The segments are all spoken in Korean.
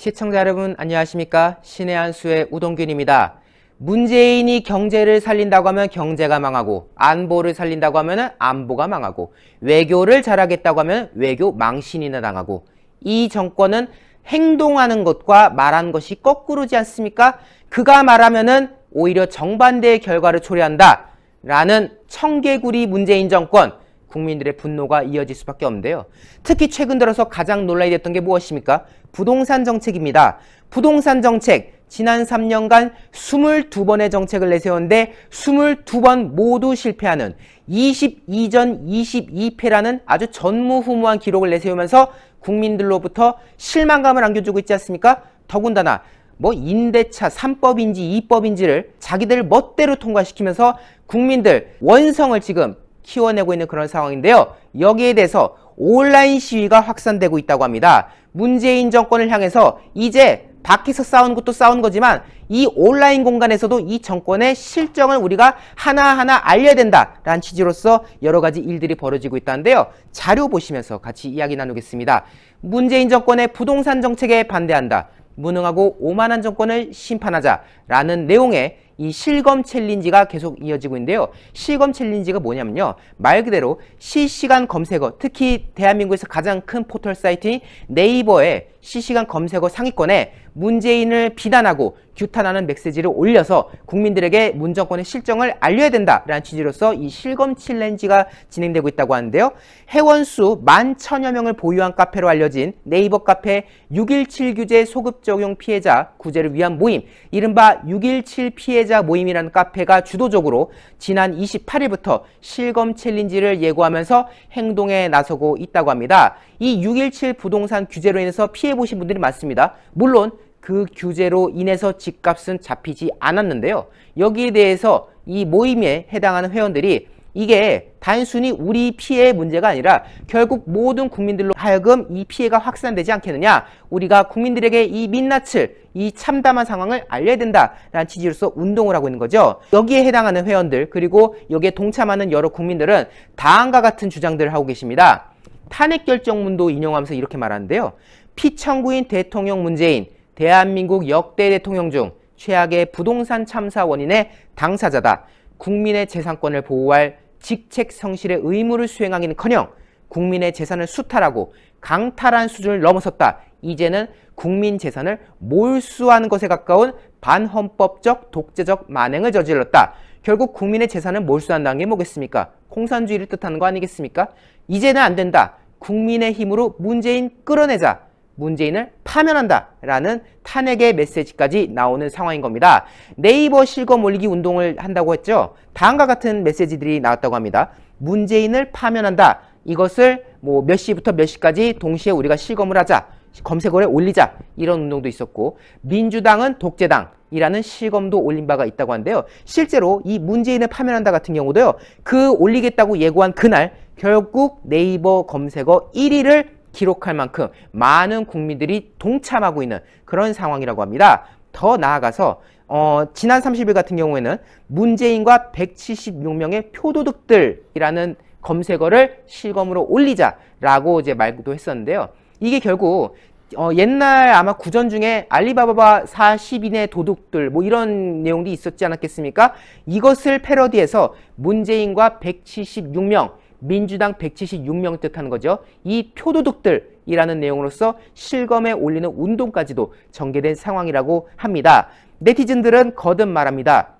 시청자 여러분 안녕하십니까 신의 한수의 우동균입니다. 문재인이 경제를 살린다고 하면 경제가 망하고 안보를 살린다고 하면 안보가 망하고 외교를 잘하겠다고 하면 외교 망신이나 당하고 이 정권은 행동하는 것과 말한 것이 거꾸로지 않습니까? 그가 말하면은 오히려 정반대의 결과를 초래한다 라는 청개구리 문재인 정권 국민들의 분노가 이어질 수밖에 없는데요. 특히 최근 들어서 가장 논란이 됐던 게 무엇입니까? 부동산 정책입니다. 부동산 정책, 지난 3년간 22번의 정책을 내세웠는데 22번 모두 실패하는 22전 22패라는 아주 전무후무한 기록을 내세우면서 국민들로부터 실망감을 안겨주고 있지 않습니까? 더군다나 뭐 임대차 3법인지 2법인지를 자기들 멋대로 통과시키면서 국민들 원성을 지금 키워내고 있는 그런 상황인데요. 여기에 대해서 온라인 시위가 확산되고 있다고 합니다. 문재인 정권을 향해서 이제 밖에서 싸운 것도 싸운 거지만 이 온라인 공간에서도 이 정권의 실정을 우리가 하나하나 알려야 된다라는 취지로서 여러 가지 일들이 벌어지고 있다는데요. 자료 보시면서 같이 이야기 나누겠습니다. 문재인 정권의 부동산 정책에 반대한다. 무능하고 오만한 정권을 심판하자라는 내용의 이 실검 챌린지가 계속 이어지고 있는데요. 실검 챌린지가 뭐냐면요. 말 그대로 실시간 검색어, 특히 대한민국에서 가장 큰 포털 사이트인 네이버에 실시간 검색어 상위권에 문재인을 비난하고 규탄하는 메시지를 올려서 국민들에게 문정권의 실정을 알려야 된다라는 취지로서 이 실검 챌린지가 진행되고 있다고 하는데요. 회원수 만 천여 명을 보유한 카페로 알려진 네이버 카페 6.17 규제 소급 적용 피해자 구제를 위한 모임, 이른바 6.17 피해자 사회자 모임이라는 카페가 주도적으로 지난 28일부터 실검 챌린지를 예고하면서 행동에 나서고 있다고 합니다. 이 6.17 부동산 규제로 인해서 피해보신 분들이 많습니다. 물론 그 규제로 인해서 집값은 잡히지 않았는데요. 여기에 대해서 이 모임에 해당하는 회원들이 이게 단순히 우리 피해의 문제가 아니라 결국 모든 국민들로 하여금 이 피해가 확산되지 않겠느냐 우리가 국민들에게 이 민낯을 이 참담한 상황을 알려야 된다라는 취지로서 운동을 하고 있는 거죠 여기에 해당하는 회원들 그리고 여기에 동참하는 여러 국민들은 다음과 같은 주장들을 하고 계십니다 탄핵 결정문도 인용하면서 이렇게 말하는데요 피청구인 대통령 문재인 대한민국 역대 대통령 중 최악의 부동산 참사 원인의 당사자다 국민의 재산권을 보호할 직책 성실의 의무를 수행하기는커녕 국민의 재산을 수탈하고 강탈한 수준을 넘어섰다. 이제는 국민 재산을 몰수하는 것에 가까운 반헌법적 독재적 만행을 저질렀다. 결국 국민의 재산을 몰수한다는 게 뭐겠습니까? 공산주의를 뜻하는 거 아니겠습니까? 이제는 안 된다. 국민의 힘으로 문재인 끌어내자. 문재인을 파면한다라는 탄핵의 메시지까지 나오는 상황인 겁니다. 네이버 실검 올리기 운동을 한다고 했죠. 다음과 같은 메시지들이 나왔다고 합니다. 문재인을 파면한다. 이것을 뭐 몇 시부터 몇 시까지 동시에 우리가 실검을 하자. 검색어에 올리자. 이런 운동도 있었고 민주당은 독재당, 이라는 실검도 올린 바가 있다고 한데요. 실제로 이 문재인을 파면한다 같은 경우도요. 그 올리겠다고 예고한 그날 결국 네이버 검색어 1위를 기록할 만큼 많은 국민들이 동참하고 있는 그런 상황이라고 합니다. 더 나아가서 어, 지난 30일 같은 경우에는 문재인과 176명의 표도둑들이라는 검색어를 실검으로 올리자라고 이제 말도 했었는데요. 이게 결국 어, 옛날 아마 구전 중에 알리바바바 40인의 도둑들 뭐 이런 내용도 있었지 않았겠습니까? 이것을 패러디해서 문재인과 176명 민주당 176명 득한 거죠. 이 표도둑들이라는 내용으로서 실검에 올리는 운동까지도 전개된 상황이라고 합니다. 네티즌들은 거듭 말합니다.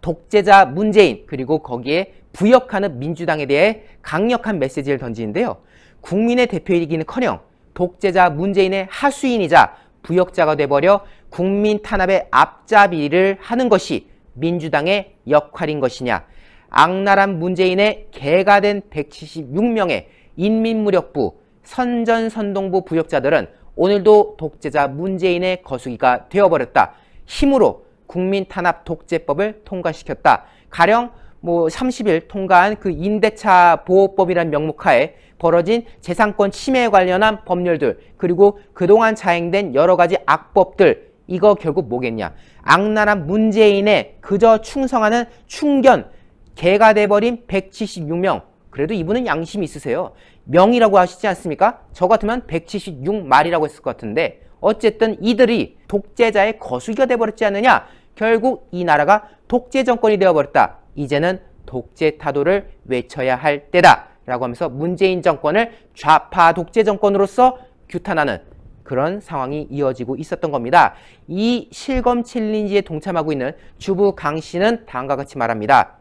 독재자 문재인 그리고 거기에 부역하는 민주당에 대해 강력한 메시지를 던지는데요. 국민의 대표이기는커녕 독재자 문재인의 하수인이자 부역자가 돼버려 국민 탄압의 앞잡이를 하는 것이 민주당의 역할인 것이냐 악랄한 문재인의 개가 된 176명의 인민무력부 선전선동부 부역자들은 오늘도 독재자 문재인의 거수기가 되어버렸다. 힘으로 국민 탄압 독재법을 통과시켰다. 가령 뭐 30일 통과한 그 임대차 보호법이란 명목하에 벌어진 재산권 침해에 관련한 법률들 그리고 그동안 자행된 여러 가지 악법들 이거 결국 뭐겠냐 악랄한 문재인의 그저 충성하는 충견 개가 돼버린 176명. 그래도 이분은 양심이 있으세요. 명이라고 하시지 않습니까? 저 같으면 176말이라고 했을 것 같은데 어쨌든 이들이 독재자의 거수기가 돼버렸지 않느냐? 결국 이 나라가 독재 정권이 되어버렸다. 이제는 독재 타도를 외쳐야 할 때다. 라고 하면서 문재인 정권을 좌파 독재 정권으로서 규탄하는 그런 상황이 이어지고 있었던 겁니다. 이 실검 챌린지에 동참하고 있는 주부 강 씨는 다음과 같이 말합니다.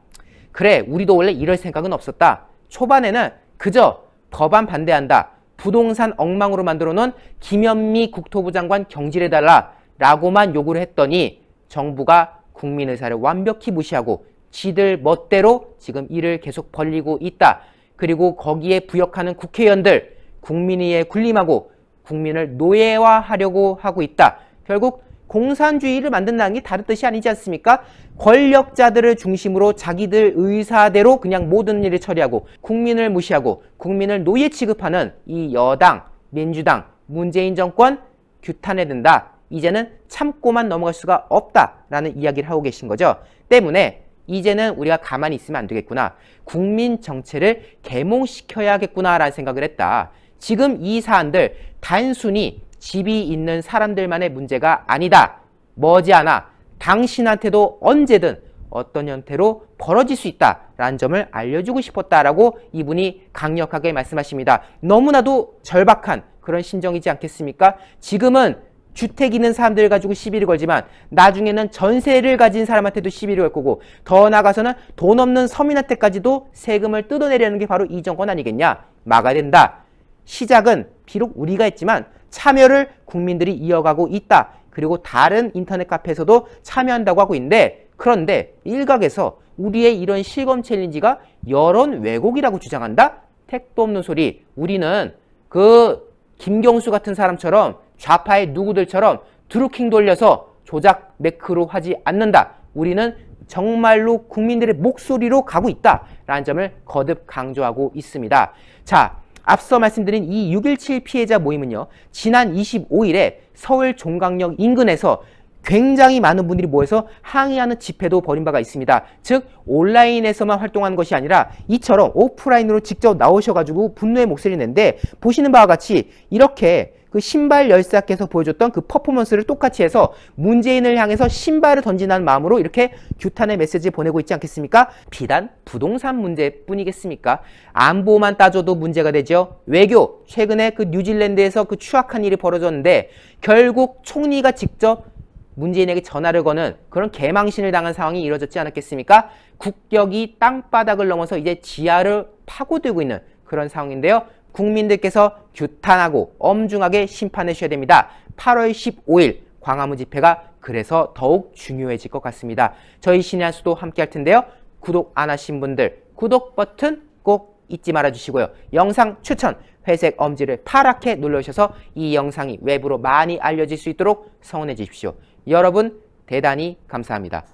그래, 우리도 원래 이럴 생각은 없었다. 초반에는 그저 법안 반대한다. 부동산 엉망으로 만들어 놓은 김현미 국토부 장관 경질해달라. 라고만 요구를 했더니 정부가 국민 의사를 완벽히 무시하고 지들 멋대로 지금 일을 계속 벌리고 있다. 그리고 거기에 부역하는 국회의원들, 국민의에 군림하고 국민을 노예화하려고 하고 있다. 결국 공산주의를 만든다는 게 다른 뜻이 아니지 않습니까? 권력자들을 중심으로 자기들 의사대로 그냥 모든 일을 처리하고 국민을 무시하고 국민을 노예 취급하는 이 여당, 민주당, 문재인 정권 규탄해야 된다. 이제는 참고만 넘어갈 수가 없다라는 이야기를 하고 계신 거죠. 때문에 이제는 우리가 가만히 있으면 안 되겠구나. 국민 정체를 개몽시켜야겠구나라는 생각을 했다. 지금 이 사안들 단순히 집이 있는 사람들만의 문제가 아니다. 머지않아 당신한테도 언제든 어떤 형태로 벌어질 수 있다라는 점을 알려주고 싶었다라고 이분이 강력하게 말씀하십니다. 너무나도 절박한 그런 심정이지 않겠습니까? 지금은 주택 있는 사람들 가지고 시비를 걸지만 나중에는 전세를 가진 사람한테도 시비를 걸 거고 더 나아가서는 돈 없는 서민한테까지도 세금을 뜯어내려는 게 바로 이 정권 아니겠냐? 막아야 된다. 시작은 비록 우리가 했지만 참여를 국민들이 이어가고 있다. 그리고 다른 인터넷 카페에서도 참여한다고 하고 있는데 그런데 일각에서 우리의 이런 실검 챌린지가 여론 왜곡이라고 주장한다? 택도 없는 소리. 우리는 그 김경수 같은 사람처럼 좌파의 누구들처럼 드루킹 돌려서 조작 매크로 하지 않는다. 우리는 정말로 국민들의 목소리로 가고 있다. 라는 점을 거듭 강조하고 있습니다. 자, 앞서 말씀드린 이 6.17 피해자 모임은요. 지난 25일에 서울 종강역 인근에서 굉장히 많은 분들이 모여서 항의하는 집회도 벌인 바가 있습니다. 즉 온라인에서만 활동하는 것이 아니라 이처럼 오프라인으로 직접 나오셔가지고 분노의 목소리를 낸데 보시는 바와 같이 이렇게 그 신발 열사께서 보여줬던 그 퍼포먼스를 똑같이 해서 문재인을 향해서 신발을 던진다는 마음으로 이렇게 규탄의 메시지 보내고 있지 않겠습니까? 비단 부동산 문제뿐이겠습니까? 안보만 따져도 문제가 되죠. 외교, 최근에 그 뉴질랜드에서 그 추악한 일이 벌어졌는데 결국 총리가 직접 문재인에게 전화를 거는 그런 개망신을 당한 상황이 이뤄졌지 않았겠습니까? 국격이 땅바닥을 넘어서 이제 지하를 파고들고 있는 그런 상황인데요. 국민들께서 규탄하고 엄중하게 심판해 주셔야 됩니다. 8월 15일 광화문 집회가 그래서 더욱 중요해질 것 같습니다. 저희 신의 한 수도 함께 할 텐데요. 구독 안 하신 분들 구독 버튼 꼭 잊지 말아주시고요. 영상 추천, 회색 엄지를 파랗게 눌러주셔서 이 영상이 외부로 많이 알려질 수 있도록 성원해 주십시오. 여러분 대단히 감사합니다.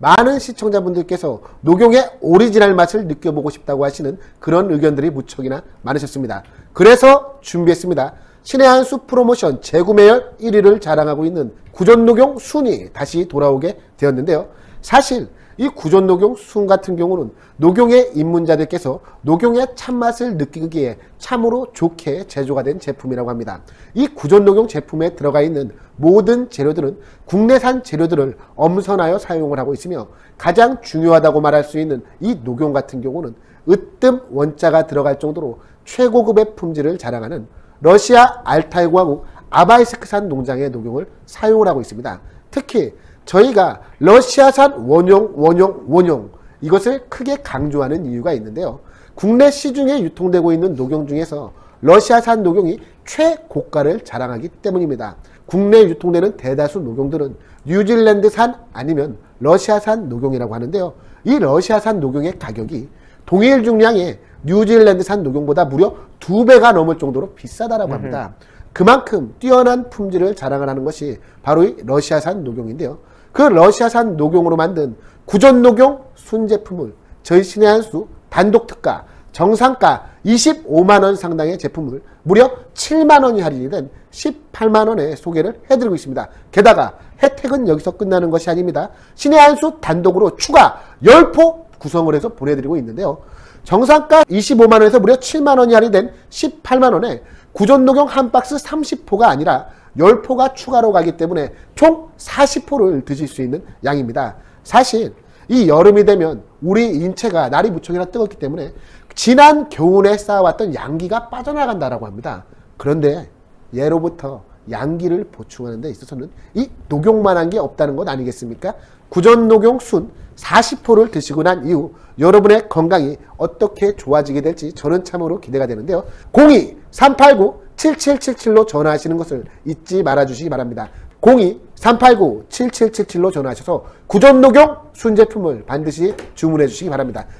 많은 시청자분들께서 녹용의 오리지널 맛을 느껴보고 싶다고 하시는 그런 의견들이 무척이나 많으셨습니다. 그래서 준비했습니다. 신의 한수 프로모션 재구매열 1위를 자랑하고 있는 구전 녹용 순위 다시 돌아오게 되었는데요. 사실 이구전 녹용 순 같은 경우는 녹용의 입문자들께서 녹용의 참맛을 느끼기에 참으로 좋게 제조가 된 제품이라고 합니다. 이구전 녹용 제품에 들어가 있는 모든 재료들은 국내산 재료들을 엄선하여 사용을 하고 있으며 가장 중요하다고 말할 수 있는 이 녹용 같은 경우는 으뜸 원자가 들어갈 정도로 최고급의 품질을 자랑하는 러시아 알타이 공화국 아바이스크산 농장의 녹용을 사용을 하고 있습니다. 특히 저희가 러시아산 원용, 원용, 원용 이것을 크게 강조하는 이유가 있는데요. 국내 시중에 유통되고 있는 녹용 중에서 러시아산 녹용이 최고가를 자랑하기 때문입니다. 국내에 유통되는 대다수 녹용들은 뉴질랜드산 아니면 러시아산 녹용이라고 하는데요. 이 러시아산 녹용의 가격이 동일 중량의 뉴질랜드산 녹용보다 무려 두배가 넘을 정도로 비싸다라고 합니다. 그만큼 뛰어난 품질을 자랑 하는 것이 바로 이 러시아산 녹용인데요. 그 러시아산 녹용으로 만든 구전 녹용 순제품을 저희 신의 한수 단독 특가 정상가 25만원 상당의 제품을 무려 7만원이 할인된 이 18만원에 소개를 해드리고 있습니다. 게다가 혜택은 여기서 끝나는 것이 아닙니다. 신의 한수 단독으로 추가 10포 구성을 해서 보내드리고 있는데요. 정상가 25만원에서 무려 7만원이 할인된 18만원에 구전녹용 한 박스 30포가 아니라 10포가 추가로 가기 때문에 총 40포를 드실 수 있는 양입니다. 사실 이 여름이 되면 우리 인체가 날이 무척이나 뜨겁기 때문에 지난 겨울에 쌓아왔던 양기가 빠져나간다라고 합니다. 그런데 예로부터 양기를 보충하는 데 있어서는 이 녹용만한 게 없다는 것 아니겠습니까? 구전 녹용 순 40호를 드시고 난 이후 여러분의 건강이 어떻게 좋아지게 될지 저는 참으로 기대가 되는데요. 02-389 7777로 전화하시는 것을 잊지 말아주시기 바랍니다. 02-389-7777로 전화하셔서 구전 녹용 순제품을 반드시 주문해 주시기 바랍니다.